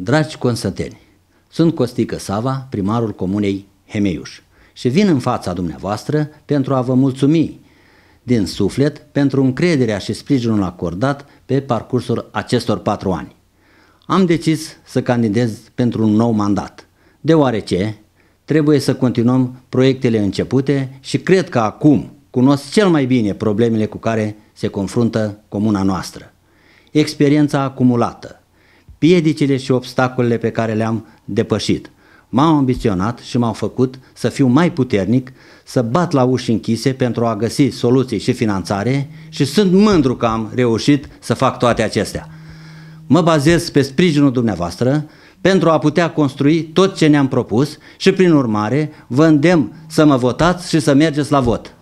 Dragi consăteni, sunt Costică Sava, primarul comunei Hemeiuș și vin în fața dumneavoastră pentru a vă mulțumi din suflet pentru încrederea și sprijinul acordat pe parcursul acestor patru ani. Am decis să candidez pentru un nou mandat, deoarece trebuie să continuăm proiectele începute și cred că acum cunosc cel mai bine problemele cu care se confruntă comuna noastră. Experiența acumulată, piedicile și obstacolele pe care le-am depășit. M-am ambiționat și m-am făcut să fiu mai puternic, să bat la uși închise pentru a găsi soluții și finanțare și sunt mândru că am reușit să fac toate acestea. Mă bazez pe sprijinul dumneavoastră pentru a putea construi tot ce ne-am propus și prin urmare vă îndemn să mă votați și să mergeți la vot.